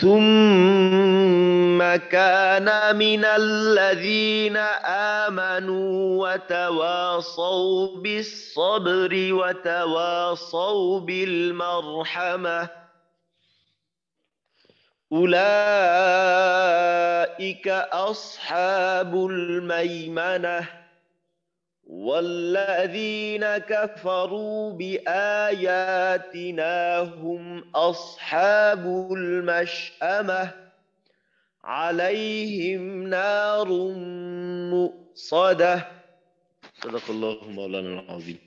ثم كان من الذين آمنوا وتواصوا بالصبر وتواصوا بالمرحمة أولئك أصحاب الميمنة والذين كفروا بآياتنا هم أصحاب المشأمة عليهم نار مؤصدة صدق الله مولانا العظيم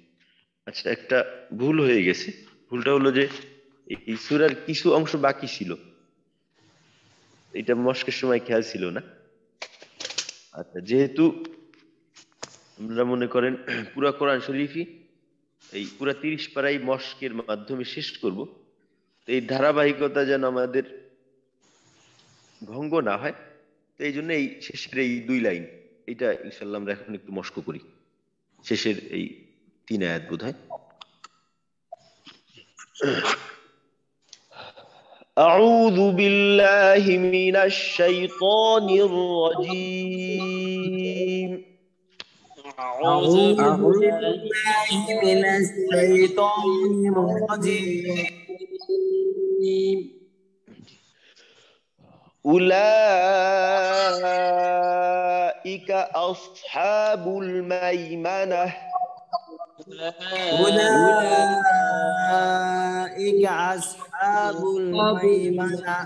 আচ্ছা একটা ভুল হয়ে গেছে ভুলটা হলো যে এই সুরার কিছু অংশ বাকি ছিল এটা মস্কের সময় খেয়াল ছিল না আচ্ছা যেহেতু আমরা মনে করেন পুরা কোরআন শরীফই এই পুরা তিরিশ পাড়াই মস্কের মাধ্যমে শেষ করব তো এই ধারাবাহিকতা যেন আমাদের ভঙ্গ না হয় তো এই জন্য এই শেষের এই দুই লাইন এটা ইনশাল্লাহ আমরা এখন একটু মস্ক করি শেষের এই তিন আয়াত বোধ হয় أعوذ بالله من الشيطان الرجيم أعوذ بالله من الشيطان الرجيم أولئك أصحاب الميمنة أولئك أصحاب الميمنة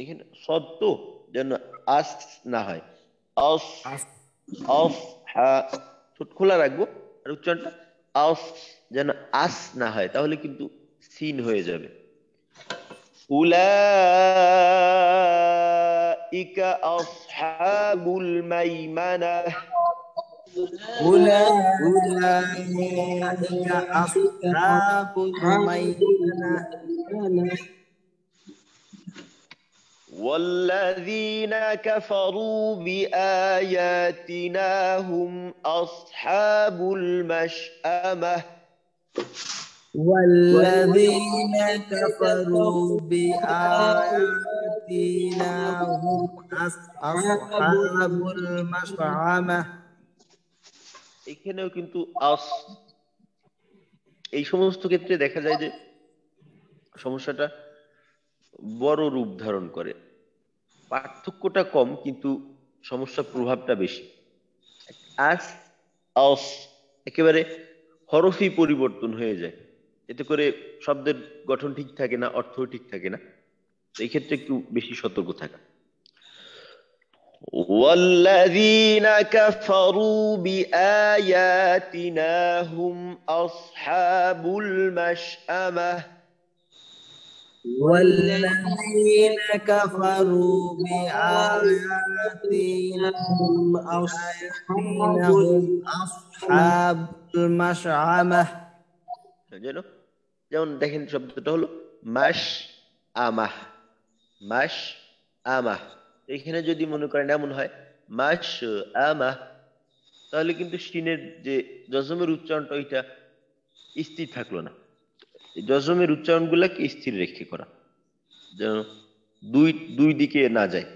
এখানে সত্য যেন আস না হয় অফ হা ঠোঁট খোলা রাখবো আর উচ্চারণটা আস যেন আস না হয় তাহলে কিন্তু সিন হয়ে যাবে উলাইকা والذين كفروا بآياتنا هم أصحاب المشأمة والذين كفروا بآياتنا هم أصحاب المشأمة এখানেও কিন্তু আস এই সমস্ত ক্ষেত্রে দেখা যায় যে সমস্যাটা বড় রূপ ধারণ করে পার্থক্যটা কম কিন্তু সমস্যা প্রভাবটা বেশি আস অস একেবারে হরফি পরিবর্তন হয়ে যায় এতে করে শব্দের গঠন ঠিক থাকে না অর্থ ঠিক থাকে না এই ক্ষেত্রে একটু বেশি সতর্ক থাকা والذين كفروا بآياتنا هم أصحاب المشأمة والذين كفروا بآياتهم أصحاب المشعمة যেমন দেখেন শব্দটা হলো মাস আমাহ মাস আমাহ এখানে যদি মনে করেন এমন হয় মাস আমাহ তাহলে কিন্তু সিনের যে জজমের উচ্চারণটা ওইটা স্থির থাকলো না উচ্চারণ গুলাকে স্থির রেখে করা যেন দুই দুই দিকে না যায়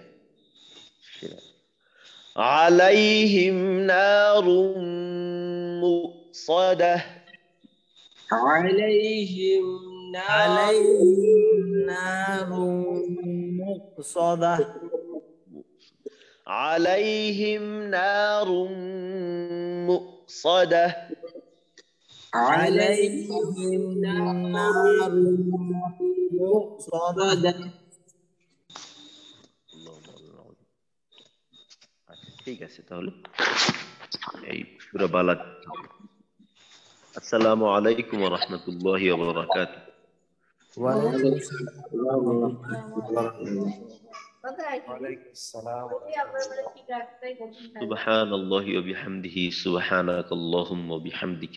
আলাইহিম নারুম মুসাদাহ আলাইহিম আলাইহিম নারুম মুসাদাহ আলাইহিম নারুম মুসাদাহ عليهم نار مؤصدة اللهم الله العظيم ঠিক আছে তাহলে এই সুরা বালাদ السلام عليكم ورحمة الله وبركاته. سبحان الله وبحمده سبحانك اللهم وبحمدك.